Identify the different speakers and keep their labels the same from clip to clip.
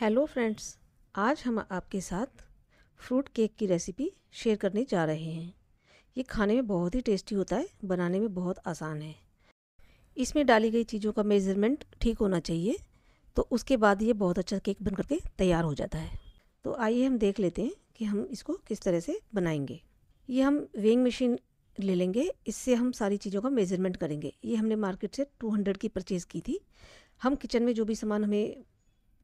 Speaker 1: hello friends आज हम आपके साथ फ्रूट केक की रेसिपी शेयर करने जा रहे हैं ये खाने में बहुत ही टेस्टी होता है बनाने में बहुत आसान है इसमें डाली गई चीज़ों का मेज़रमेंट ठीक होना चाहिए तो उसके बाद ये बहुत अच्छा केक बन करके तैयार हो जाता है तो आइए हम देख लेते हैं कि हम इसको किस तरह से बनाएंगे ये हम वेइंग मशीन ले लेंगे इससे हम सारी चीज़ों का मेज़रमेंट करेंगे ये हमने मार्केट से 200 की परचेज़ की थी हम किचन में जो भी सामान हमें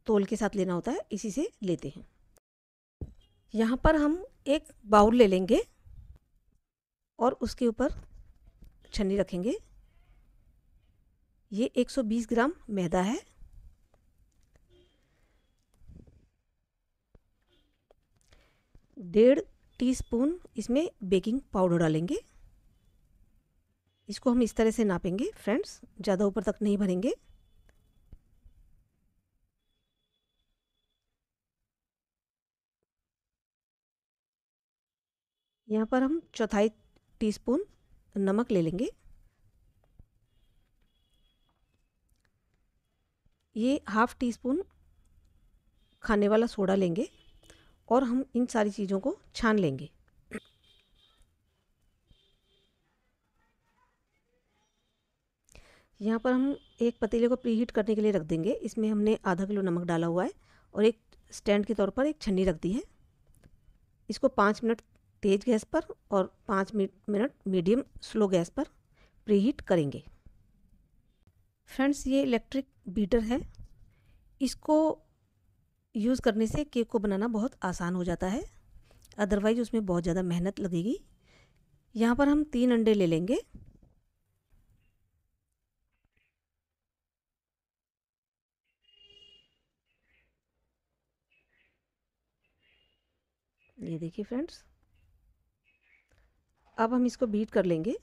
Speaker 1: तोल के साथ लेना होता है इसी से लेते हैं यहाँ पर हम एक बाउल ले लेंगे और उसके ऊपर छन्नी रखेंगे ये 120 ग्राम मैदा है डेढ़ टीस्पून इसमें बेकिंग पाउडर डालेंगे इसको हम इस तरह से नापेंगे फ्रेंड्स ज़्यादा ऊपर तक नहीं भरेंगे यहाँ पर हम चौथाई टीस्पून नमक ले लेंगे ये हाफ टी स्पून खाने वाला सोडा लेंगे और हम इन सारी चीज़ों को छान लेंगे यहाँ पर हम एक पतीले को प्रीहीट करने के लिए रख देंगे इसमें हमने आधा किलो नमक डाला हुआ है और एक स्टैंड के तौर पर एक छन्नी रख दी है इसको पाँच मिनट तेज़ गैस पर और पाँच मिनट मीडियम स्लो गैस पर प्रीहीट करेंगे फ्रेंड्स ये इलेक्ट्रिक बीटर है इसको यूज़ करने से केक को बनाना बहुत आसान हो जाता है अदरवाइज़ उसमें बहुत ज़्यादा मेहनत लगेगी यहाँ पर हम तीन अंडे ले लेंगे ये देखिए फ्रेंड्स अब हम इसको बीट कर लेंगे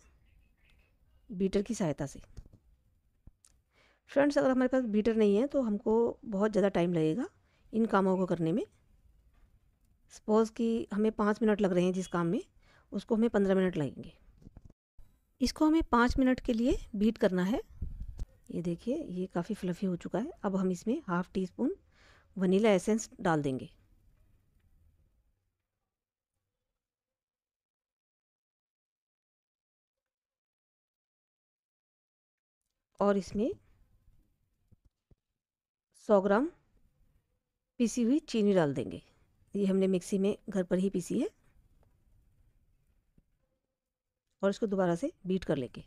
Speaker 1: बीटर की सहायता से फ्रेंड्स अगर हमारे पास बीटर नहीं है तो हमको बहुत ज़्यादा टाइम लगेगा इन कामों को करने में सपोज़ कि हमें पाँच मिनट लग रहे हैं जिस काम में उसको हमें पंद्रह मिनट लगेंगे इसको हमें पाँच मिनट के लिए बीट करना है ये देखिए ये काफ़ी फ्लफ़ी हो चुका है अब हम इसमें half teaspoon vanilla essence डाल देंगे और इसमें सौ ग्राम पीसी हुई चीनी डाल देंगे ये हमने मिक्सी में घर पर ही पीसी है और इसको दोबारा से बीट कर लेंगे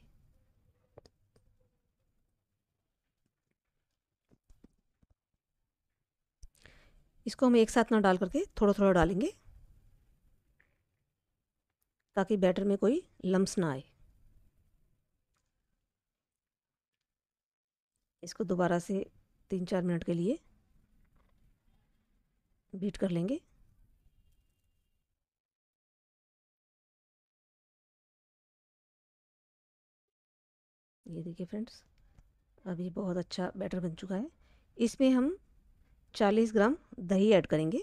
Speaker 1: इसको हम एक साथ ना डाल करके थोड़ा थोड़ा डालेंगे ताकि बैटर में कोई लम्स ना आए इसको दोबारा से तीन चार मिनट के लिए बीट कर लेंगे ये देखिए फ्रेंड्स अभी बहुत अच्छा बैटर बन चुका है इसमें हम 40 ग्राम दही ऐड करेंगे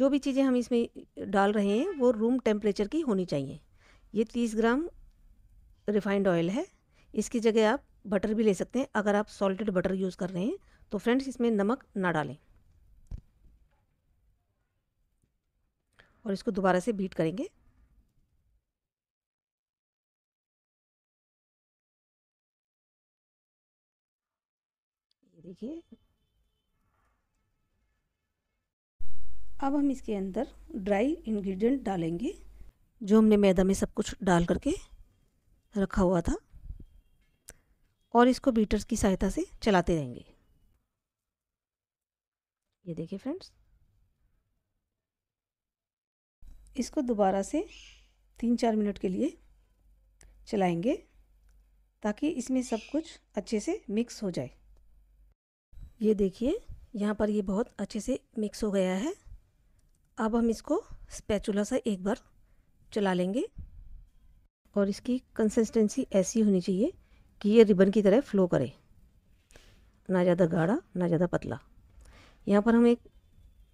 Speaker 1: जो भी चीज़ें हम इसमें डाल रहे हैं वो रूम टेम्परेचर की होनी चाहिए ये 30 ग्राम रिफाइंड ऑयल है इसकी जगह आप बटर भी ले सकते हैं अगर आप सॉल्टेड बटर यूज़ कर रहे हैं तो फ्रेंड्स इसमें नमक ना डालें और इसको दोबारा से बीट करेंगे देखिए अब हम इसके अंदर ड्राई इंग्रेडिएंट डालेंगे जो हमने मैदा में सब कुछ डाल करके रखा हुआ था और इसको बीटर्स की सहायता से चलाते रहेंगे ये देखिए फ्रेंड्स इसको दोबारा से तीन चार मिनट के लिए चलाएंगे ताकि इसमें सब कुछ अच्छे से मिक्स हो जाए ये देखिए यहाँ पर ये बहुत अच्छे से मिक्स हो गया है अब हम इसको स्पैचुला से एक बार चला लेंगे और इसकी कंसिस्टेंसी ऐसी होनी चाहिए कि ये रिबन की तरह फ्लो करे ना ज़्यादा गाढ़ा ना ज़्यादा पतला यहाँ पर हम एक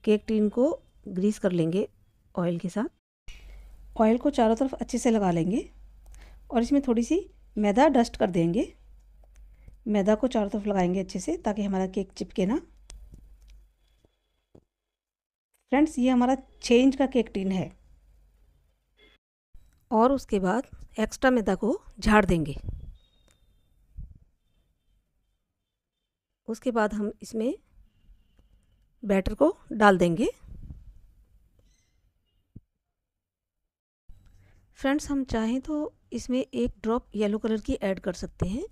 Speaker 1: केक टीन को ग्रीस कर लेंगे ऑयल के साथ ऑयल को चारों तरफ अच्छे से लगा लेंगे और इसमें थोड़ी सी मैदा डस्ट कर देंगे मैदा को चारों तरफ लगाएंगे अच्छे से ताकि हमारा केक चिपके ना फ्रेंड्स ये हमारा छः इंच का केक टीन है और उसके बाद एक्स्ट्रा मैदा को झाड़ देंगे उसके बाद हम इसमें बैटर को डाल देंगे फ्रेंड्स हम चाहें तो इसमें एक ड्रॉप येलो कलर की ऐड कर सकते हैं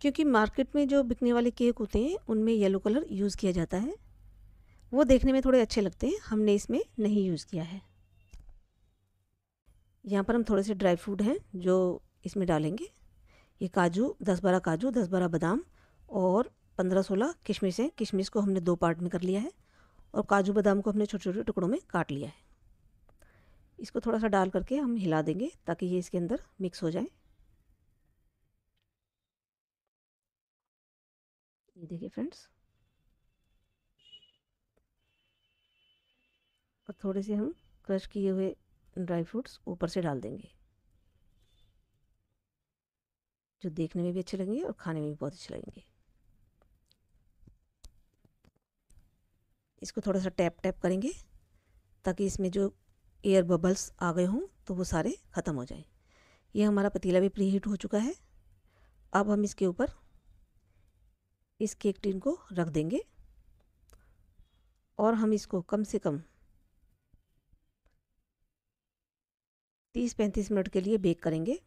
Speaker 1: क्योंकि मार्केट में जो बिकने वाले केक होते हैं उनमें येलो कलर यूज़ किया जाता है वो देखने में थोड़े अच्छे लगते हैं हमने इसमें नहीं यूज़ किया है यहाँ पर हम थोड़े से ड्राई फ्रूट हैं जो इसमें डालेंगे ये काजू दस बारह काजू दस बारह बादाम और पंद्रह सोलह किशमिश हैं किशमिश को हमने दो पार्ट में कर लिया है और काजू बादाम को हमने छोटे छोटे टुकड़ों में काट लिया है इसको थोड़ा सा डाल करके हम हिला देंगे ताकि ये इसके अंदर मिक्स हो जाए ये देखिए फ्रेंड्स और थोड़े से हम क्रश किए हुए ड्राई फ्रूट्स ऊपर से डाल देंगे जो देखने में भी अच्छे लगेंगे और खाने में भी बहुत अच्छे लगेंगे इसको थोड़ा सा टैप टैप करेंगे ताकि इसमें जो एयर बबल्स आ गए हों तो वो सारे ख़त्म हो जाएं ये हमारा पतीला भी प्री हीट हो चुका है अब हम इसके ऊपर इस केक टिन को रख देंगे और हम इसको कम से कम तीस पैंतीस मिनट के लिए बेक करेंगे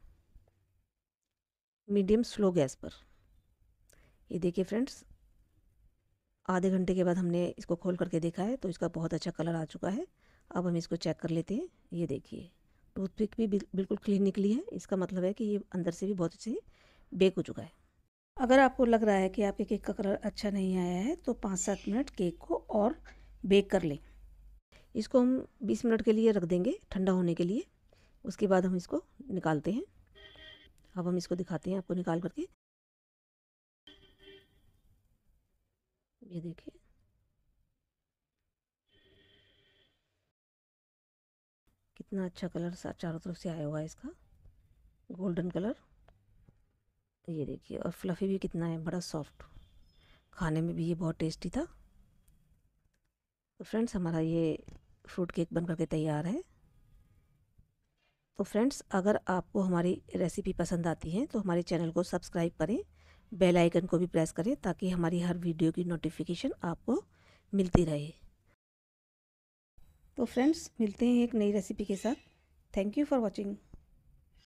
Speaker 1: मीडियम स्लो गैस पर ये देखिए फ्रेंड्स आधे घंटे के बाद हमने इसको खोल करके देखा है तो इसका बहुत अच्छा कलर आ चुका है अब हम इसको चेक कर लेते हैं ये देखिए टूथपिक भी बिल्कुल क्लीन निकली है इसका मतलब है कि ये अंदर से भी बहुत अच्छे बेक हो चुका है अगर आपको लग रहा है कि आपके केक का कलर अच्छा नहीं आया है तो पाँच सात मिनट केक को और बेक कर लें इसको हम बीस मिनट के लिए रख देंगे ठंडा होने के लिए उसके बाद हम इसको निकालते हैं अब हम इसको दिखाते हैं आपको निकाल करके ये देखिए कितना अच्छा कलर सा चारों तरफ से आया हुआ है इसका गोल्डन कलर ये देखिए और फ्लफ़ी भी कितना है बड़ा सॉफ्ट खाने में भी ये बहुत टेस्टी था तो फ्रेंड्स हमारा ये फ्रूट केक बन करके तैयार है तो फ्रेंड्स अगर आपको हमारी रेसिपी पसंद आती है तो हमारे चैनल को सब्सक्राइब करें बेल आइकन को भी प्रेस करें ताकि हमारी हर वीडियो की नोटिफिकेशन आपको मिलती रहे तो फ्रेंड्स मिलते हैं एक नई रेसिपी के साथ थैंक यू फॉर वॉचिंग